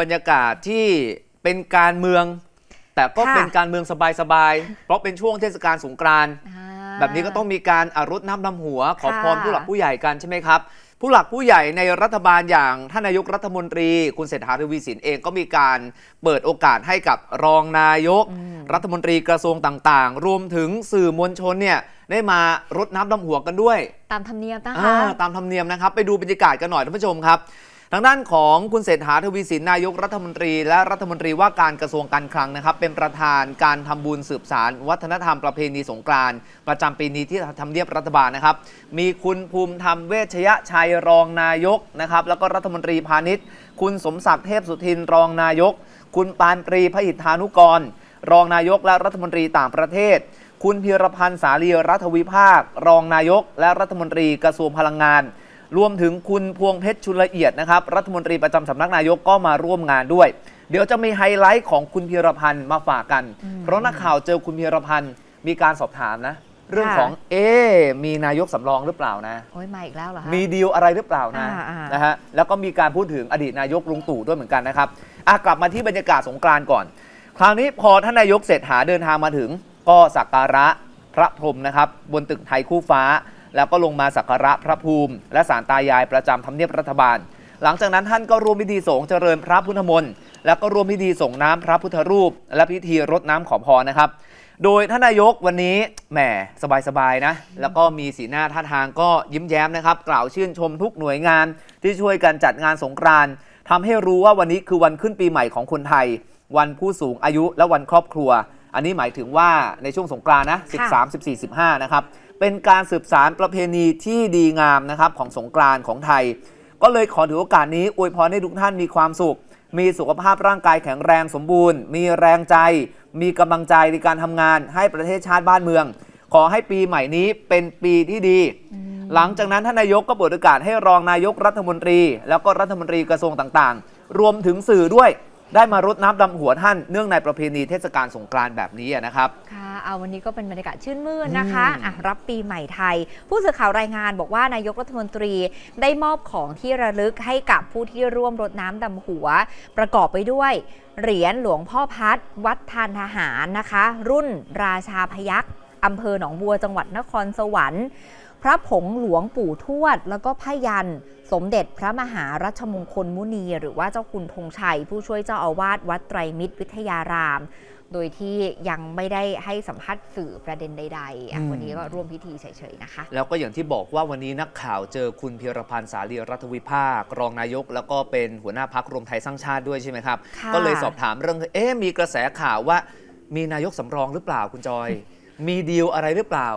บรรยากาศที่เป็นการเมือง แต่ก็เป็นการเมืองสบายๆ เพราะเป็นช่วงเทศกาลสงกรานต์แบบนี้ก็ต้องมีการอารุณน้ำลำหัวขอพรผู้หลักผู้ใหญ่กันใช่ไหมครับ ผู้หลักผู้ใหญ่ในรัฐบาลอย่างท่านนายกรัฐมนตรี คุณเศรษฐาทวีสินเองก็มีการเปิดโอกาสให้กับรองนายก รัฐมนตรีกระทรวงต่าง ๆ รวมถึงสื่อมวลชนเนี่ยได้มารดน้ำดำหัวกันด้วย ตามธรรมเนียมนะคะตามธรรมเนียมนะครับไปดูบรรยากาศกันหน่อยท่านผู้ชมครับทางด้านของคุณเศรษฐาทวีสิน นายกรัฐมนตรีและรัฐมนตรีว่าการกระทรวงการคลังนะครับ เป็นประธานการทำบุญสืบสารวัฒนธรรมประเพณีสงกรานต์ประจำปีนี้ที่ทำเนียบรัฐบาลนะครับ มีคุณภูมิธรรมเวชยชัยรองนายกนะครับแล้วก็รัฐมนตรีพาณิชย์คุณสมศักดิ์เทพสุทินรองนายก คุณปานปรีพหิทธานุกรรองนายกและรัฐมนตรีต่างประเทศ คุณเพียรพันธ์สาลีรัฐวิภาค รองนายกและรัฐมนตรีกระทรวงพลังงานรวมถึงคุณพวงเพชรชุนละเอียดนะครับรัฐมนตรีประจำสำนักนายกก็มาร่วมงานด้วย เดี๋ยวจะมีไฮไลท์ของคุณพีรพันธ์มาฝากกัน เพราะนักข่าวเจอคุณพีรพันธ์มีการสอบถามนะ เรื่องของ เอ๊มีนายกสำรองหรือเปล่านะโอ้ยมาอีกแล้วเหรอมีดีลอะไรหรือเปล่านะนะฮะแล้วก็มีการพูดถึงอดีตนายกลุงตู่ด้วยเหมือนกันนะครับอ่ะกลับมาที่บรรยากาศสงกรานก่อน คราวนี้พอท่านนายกเสร็จหาเดินทางมาถึง ก็สักการะพระพรหมนะครับบนตึกไทยคู่ฟ้าแล้วก็ลงมาสักการะพระภูมิ และสารตายายประจำทำเนียบรัฐบาล หลังจากนั้นท่านก็ร่วมพิธีสงฆ์เจริญพระพุทธมนต์แล้วก็ร่วมพิธีส่งน้ำพระพุทธรูป และพิธีรดน้ำขอพรนะครับ โดยท่านนายกวันนี้แหมสบายๆนะแล้วก็มีสีหน้าท่าทางก็ยิ้มแย้มนะครับ กล่าวชื่นชมทุกหน่วยงานที่ช่วยกันจัดงานสงกรานต์ทำให้รู้ว่าวันนี้คือวันขึ้นปีใหม่ของคนไทย วันผู้สูงอายุและวันครอบครัว อันนี้หมายถึงว่าในช่วงสงกรานต์นะ 13 14 15นะครับเป็นการสืบสารประเพณีที่ดีงามนะครับของสงกรานต์ของไทย ก็เลยขอถือโอกาสนี้ อวยพรให้ทุกท่านมีความสุข มีสุขภาพร่างกายแข็งแรงสมบูรณ์มีแรงใจ มีกำลังใจในการทำงาน ให้ประเทศชาติบ้านเมือง ขอให้ปีใหม่นี้เป็นปีที่ดี หลังจากนั้นท่านนายกก็เปิดโอกาสให้รองนายกรัฐมนตรี แล้วก็รัฐมนตรีกระทรวงต่าง ๆ รวมถึงสื่อด้วยได้มารดน้ำดำหัวท่านเนื่องในประเพณีเทศกาลสงกรานต์แบบนี้นะครับ ค่ะเอาวันนี้ก็เป็นบรรยากาศชื่นมื่นนะคะะรับปีใหม่ไทย ผู้สื่อข่าวรายงานบอกว่านายกรัฐมนตรีได้มอบของที่ระลึกให้กับผู้ที่ร่วมรดน้ำดำหัวประกอบไปด้วยเหรียญหลวงพ่อพัด วัดทานทหารนะคะ รุ่นราชาพยัคฆ์อำเภอหนองบัว จังหวัดนครสวรรค์พระผงหลวงปู่ทวดแล้วก็พยันสมเด็จพระมหารัชมงคลมุนีหรือว่าเจ้าคุณธงชัย ผู้ช่วยเจ้าอาวาสวัดไตรมิตรวิทยาราม โดยที่ยังไม่ได้ให้สัมภาษณ์สื่อประเด็นใดๆวันนี้ก็ร่วมพิธีเฉยๆนะคะแล้วก็อย่างที่บอกว่าวันนี้นักข่าวเจอคุณเพียรพันธ์สาลีรัฐวิภาครองนายก แล้วก็เป็นหัวหน้าพักรวมไทยสร้างชาติด้วยใช่ไหมครับ ก็เลยสอบถามเรื่องเอ๊มีกระแสข่าวว่ามีนายกสำรองหรือเปล่าคุณจอย มีดีลอะไรหรือเปล่า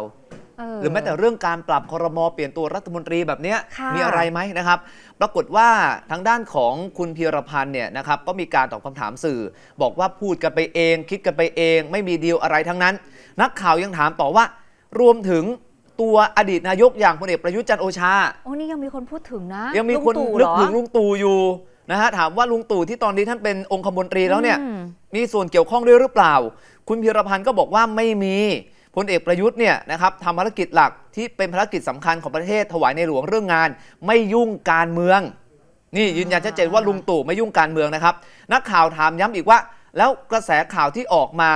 หรือแม้แต่เรื่องการปรับคอรมอเปลี่ยนตัวรัฐมนตรีแบบนี้มีอะไรไหมนะครับ ปรากฏว่าทางด้านของคุณพีรพันธ์เนี่ยนะครับก็มีการตอบคำถามสื่อ บอกว่าพูดกันไปเอง คิดกันไปเอง ไม่มีดีลอะไรทั้งนั้น นักข่าวยังถามต่อว่ารวมถึงตัวอดีตนายกอย่างพลเอกประยุทธ์จันโอชาโอ้นี่ยังมีคนพูดถึงนะ ยังมีคนนึกถึงลุงตู่อยู่นะฮะถามว่าลุงตู่ที่ตอนนี้ท่านเป็นองคมนตรีแล้วเนี่ยมีส่วนเกี่ยวข้องด้วยหรือเปล่า คุณพีรพันธ์ก็บอกว่าไม่มีพลเอกประยุทธ์เนี่ยนะครับทำภารกิจหลักที่เป็นภารกิจสำคัญของประเทศถวายในหลวงเรื่องงานไม่ยุ่งการเมือง นี่ยืนยันชัดเจนว่าลุงตู่ไม่ยุ่งการเมืองนะครับ นักข่าวถามย้ำอีกว่า แล้วกระแสข่าวที่ออกมา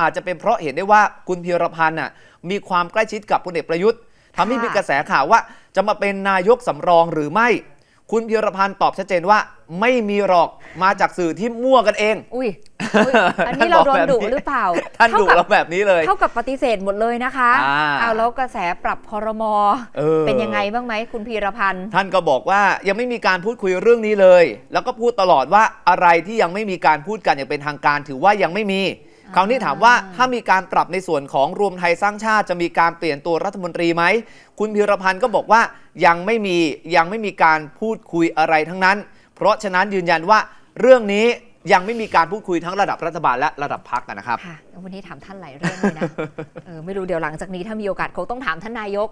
อาจจะเป็นเพราะเห็นได้ว่าคุณพีรพันธ์น่ะมีความใกล้ชิดกับพลเอกประยุทธ์ ทำให้มีกระแสข่าวว่าจะมาเป็นนายกสำรองหรือไม่คุณเพียรพันธ์ตอบชัดเจนว่า ไม่มีหรอกมาจากสื่อที่มั่วกันเอง อุ้ยอยอันนี้เราโดนดุหรือเปล่าท่านดุเราแบบนี้เลยเท่ากับปฏิเสธหมดเลยนะคะอเอาแล้วกระแสปรับคอรมอเออเป็นยังไงบ้างไหมคุณพีรพันธ์ ท่านก็บอกว่ายังไม่มีการพูดคุยเรื่องนี้เลย แล้วก็พูดตลอดว่าอะไรที่ยังไม่มีการพูดกันอย่างเป็นทางการ ถือว่ายังไม่มีคราวนี้ถามว่าถ้ามีการปรับในส่วนของรวมไทยสร้างชาติ จะมีการเปลี่ยนตัวรัฐมนตรีไหมคุณพิรพันธ์ก็บอกว่ายังไม่มียังไม่มีการพูดคุยอะไรทั้งนั้น เพราะฉะนั้นยืนยันว่าเรื่องนี้ยังไม่มีการพูดคุยทั้งระดับรัฐบาลและระดับพักนะครับค่ะวันนี้ถามท่านหลายเรื่องเลยนะเออไม่รู้เดี๋ยวหลังจากนี้ถ้ามีโอกาสคงต้องถามท่านนายก